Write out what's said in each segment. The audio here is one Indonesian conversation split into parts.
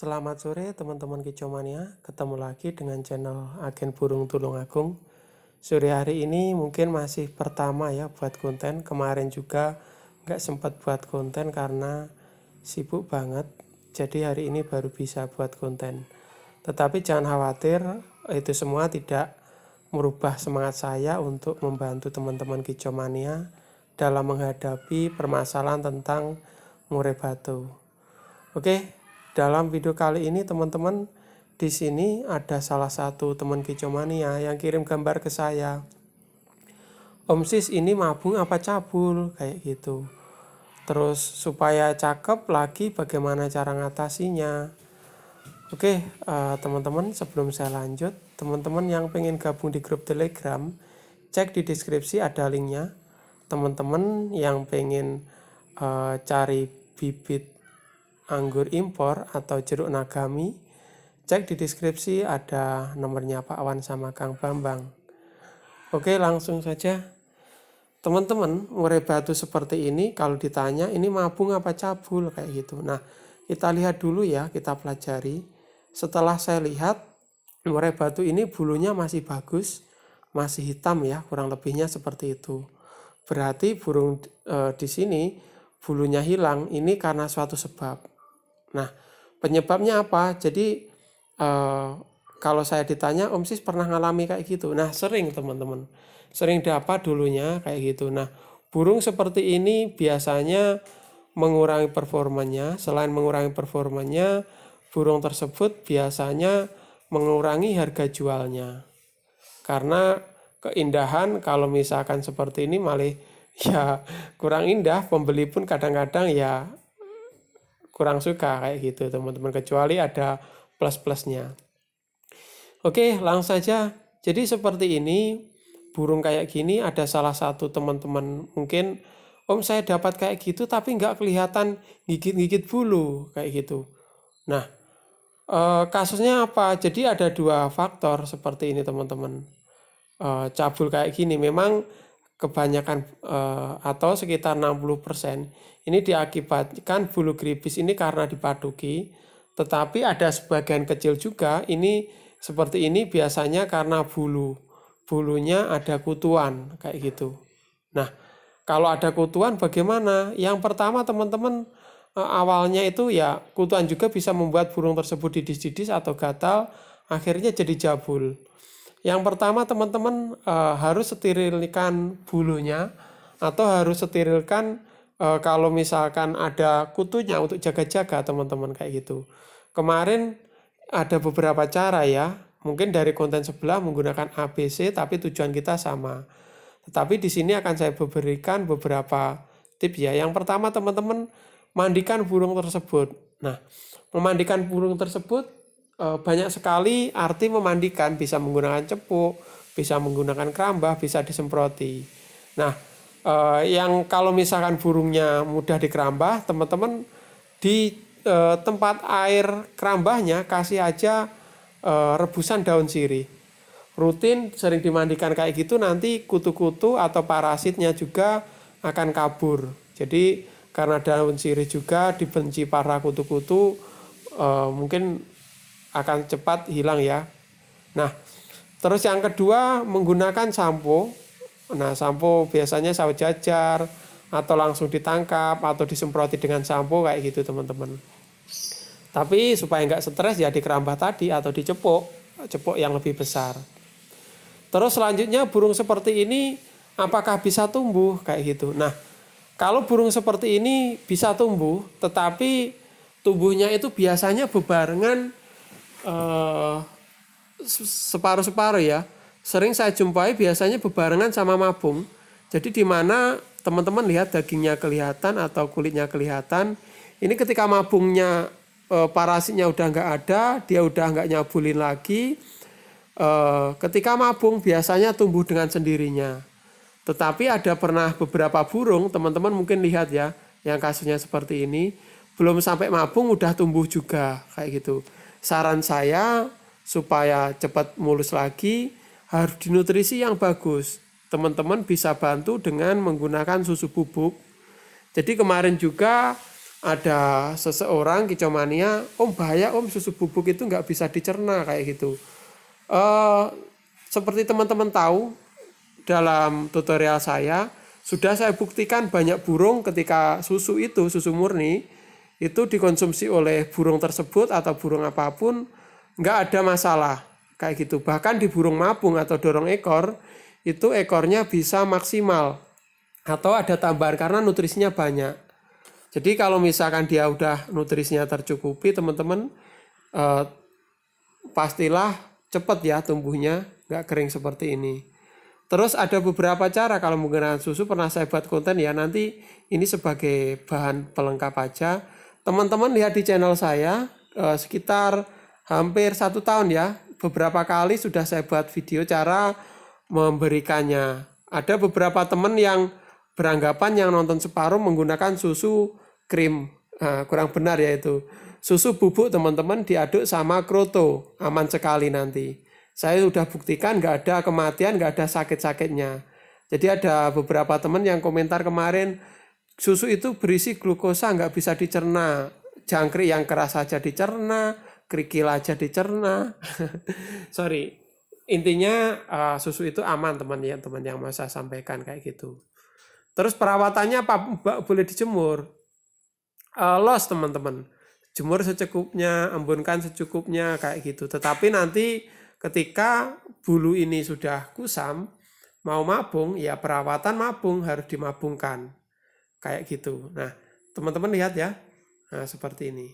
Selamat sore teman-teman kicomania, ketemu lagi dengan channel Agen Burung Tulung Agung. Sore hari ini mungkin masih pertama ya buat konten, kemarin juga nggak sempat buat konten karena sibuk banget, jadi hari ini baru bisa buat konten. Tetapi jangan khawatir, itu semua tidak merubah semangat saya untuk membantu teman-teman kicomania dalam menghadapi permasalahan tentang murai batu. Oke, dalam video kali ini teman-teman di sini ada salah satu teman kicomania yang kirim gambar ke saya. Om Sis ini mabung apa cabul kayak gitu. Terus supaya cakep lagi bagaimana cara ngatasinya. Oke, uh, teman-teman sebelum saya lanjut, teman-teman yang pengen gabung di grup Telegram, cek di deskripsi ada linknya. Teman-teman yang pengen uh, cari bibit anggur impor atau jeruk nagami, cek di deskripsi ada nomornya Pak Awan sama Kang Bambang. Oke, langsung saja. Teman-teman, murai batu seperti ini kalau ditanya ini mabung apa cabul kayak gitu. Nah, kita lihat dulu ya, kita pelajari. Setelah saya lihat, murai batu ini bulunya masih bagus, masih hitam ya, kurang lebihnya seperti itu. Berarti burung e, di sini bulunya hilang ini karena suatu sebab. Nah, penyebabnya apa? Jadi uh, kalau saya ditanya, Om Sis pernah ngalami kayak gitu. Nah, sering teman-teman, sering dapat dulunya kayak gitu. Nah, burung seperti ini biasanya mengurangi performanya. Selain mengurangi performanya, burung tersebut biasanya mengurangi harga jualnya. Karena keindahan kalau misalkan seperti ini malah ya kurang indah, pembeli pun kadang-kadang ya kurang suka kayak gitu teman-teman kecuali ada plus-plusnya. Oke, langsung saja. Jadi seperti ini burung kayak gini ada salah satu teman-teman mungkin om saya dapat kayak gitu tapi nggak kelihatan gigit-gigit bulu kayak gitu. Nah, eh, kasusnya apa? Jadi ada dua faktor seperti ini teman-teman. Eh, cabul kayak gini memang kebanyakan uh, atau sekitar 60% ini diakibatkan bulu gribis ini karena dipaduki tetapi ada sebagian kecil juga ini seperti ini biasanya karena bulu bulunya ada kutuan kayak gitu nah kalau ada kutuan bagaimana yang pertama teman-teman eh, awalnya itu ya kutuan juga bisa membuat burung tersebut didis-didis atau gatal akhirnya jadi jabul yang pertama teman-teman e, harus sterilkan bulunya atau harus sterilkan e, eh, kalau misalkan ada kutunya untuk jaga-jaga teman-teman kayak gitu. Kemarin ada beberapa cara ya. Mungkin dari konten sebelah menggunakan ABC tapi tujuan kita sama. Tetapi di sini akan saya berikan beberapa tips ya. Yang pertama teman-teman mandikan burung tersebut. Nah, memandikan burung tersebut Eh, banyak sekali arti memandikan bisa menggunakan cepuk bisa menggunakan keramba bisa disemproti nah eh, yang kalau misalkan burungnya mudah dikeramba teman-teman di eh, tempat air kerambahnya kasih aja rebusan daun sirih rutin sering dimandikan kayak gitu nanti kutu-kutu atau parasitnya juga akan kabur jadi karena daun sirih juga dibenci para kutu-kutu mungkin akan cepat hilang ya. Nah, terus yang kedua menggunakan sampo. Nah, sampo biasanya sawo jajar atau langsung ditangkap atau disemproti dengan sampo kayak gitu teman-teman. Tapi supaya nggak stres ya di keramba tadi atau di cepuk, cepuk yang lebih besar. Terus selanjutnya burung seperti ini apakah bisa tumbuh kayak gitu. Nah, kalau burung seperti ini bisa tumbuh, tetapi tubuhnya itu biasanya bebarengan Eh, separuh-separuh ya. Sering saya jumpai biasanya bebarengan sama mabung. Jadi di mana teman-teman lihat dagingnya kelihatan atau kulitnya kelihatan. Ini ketika mabungnya e, eh, parasitnya udah nggak ada, dia udah nggak nyabulin lagi. E, ketika mabung biasanya tumbuh dengan sendirinya. Tetapi ada pernah beberapa burung, teman-teman mungkin lihat ya, yang kasusnya seperti ini, belum sampai mabung udah tumbuh juga kayak gitu saran saya supaya cepat mulus lagi harus dinutrisi yang bagus. Teman-teman bisa bantu dengan menggunakan susu bubuk. Jadi kemarin juga ada seseorang kicomania, om bahaya om susu bubuk itu nggak bisa dicerna kayak gitu. Uh, seperti teman-teman tahu dalam tutorial saya sudah saya buktikan banyak burung ketika susu itu susu murni itu dikonsumsi oleh burung tersebut atau burung apapun nggak ada masalah kayak gitu bahkan di burung mabung atau dorong ekor itu ekornya bisa maksimal atau ada tambahan karena nutrisinya banyak jadi kalau misalkan dia udah nutrisinya tercukupi teman-teman eh, pastilah cepet ya tumbuhnya nggak kering seperti ini Terus ada beberapa cara kalau menggunakan susu pernah saya buat konten ya nanti ini sebagai bahan pelengkap aja teman-teman lihat di channel saya eh, sekitar hampir satu tahun ya beberapa kali sudah saya buat video cara memberikannya ada beberapa teman yang beranggapan yang nonton separuh menggunakan susu krim eh, kurang benar ya itu susu bubuk teman-teman diaduk sama kroto aman sekali nanti saya sudah buktikan nggak ada kematian nggak ada sakit-sakitnya jadi ada beberapa teman yang komentar kemarin Susu itu berisi glukosa nggak bisa dicerna. Jangkrik yang keras saja dicerna, kerikil aja dicerna. Sorry, intinya uh, susu itu aman teman ya teman yang masa sampaikan kayak gitu. Terus perawatannya apa boleh dijemur? Uh, los teman-teman, jemur secukupnya, embunkan secukupnya kayak gitu. Tetapi nanti ketika bulu ini sudah kusam, mau mabung, ya perawatan mabung harus dimabungkan kayak gitu. Nah, teman-teman lihat ya. Nah, seperti ini.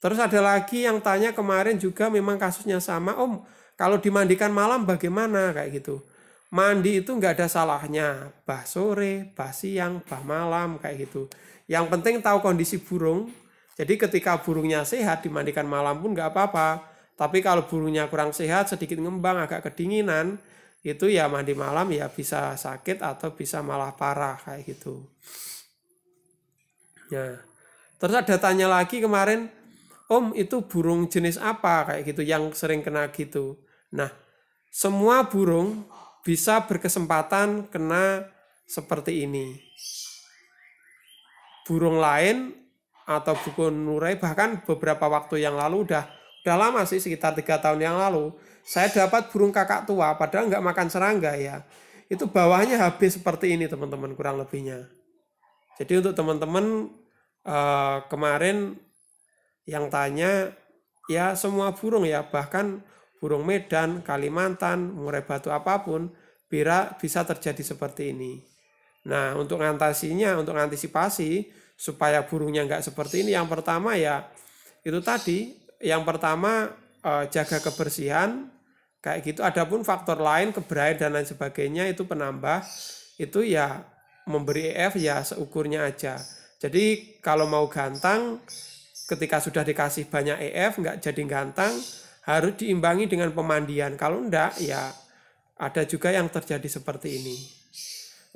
Terus ada lagi yang tanya kemarin juga memang kasusnya sama, Om, kalau dimandikan malam bagaimana kayak gitu. Mandi itu nggak ada salahnya, bah sore, bah siang, bah malam kayak gitu. Yang penting tahu kondisi burung. Jadi ketika burungnya sehat dimandikan malam pun nggak apa-apa. Tapi kalau burungnya kurang sehat, sedikit ngembang, agak kedinginan, itu ya mandi malam ya bisa sakit atau bisa malah parah kayak gitu. Ya. Terus ada tanya lagi kemarin, "Om, itu burung jenis apa?" kayak gitu yang sering kena gitu. Nah, semua burung bisa berkesempatan kena seperti ini. Burung lain atau buku nurai bahkan beberapa waktu yang lalu udah udah lama sih sekitar tiga tahun yang lalu saya dapat burung kakak tua padahal nggak makan serangga ya itu bawahnya habis seperti ini teman-teman kurang lebihnya jadi untuk teman-teman eh, kemarin yang tanya ya semua burung ya bahkan burung Medan Kalimantan murai batu apapun bira bisa terjadi seperti ini nah untuk ngantasinya untuk antisipasi supaya burungnya nggak seperti ini yang pertama ya itu tadi yang pertama eh, jaga kebersihan kayak gitu. Adapun faktor lain keberair dan lain sebagainya itu penambah itu ya memberi EF ya seukurnya aja. Jadi kalau mau gantang ketika sudah dikasih banyak EF nggak jadi gantang harus diimbangi dengan pemandian. Kalau enggak ya ada juga yang terjadi seperti ini.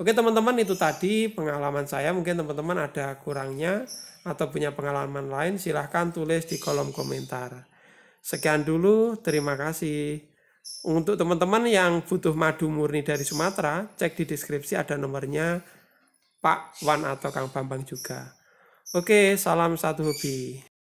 Oke teman-teman itu tadi pengalaman saya mungkin teman-teman ada kurangnya atau punya pengalaman lain silahkan tulis di kolom komentar. Sekian dulu, terima kasih. Untuk teman-teman yang butuh madu murni dari Sumatera, cek di deskripsi ada nomornya Pak Wan atau Kang Bambang juga. Oke, salam satu hobi.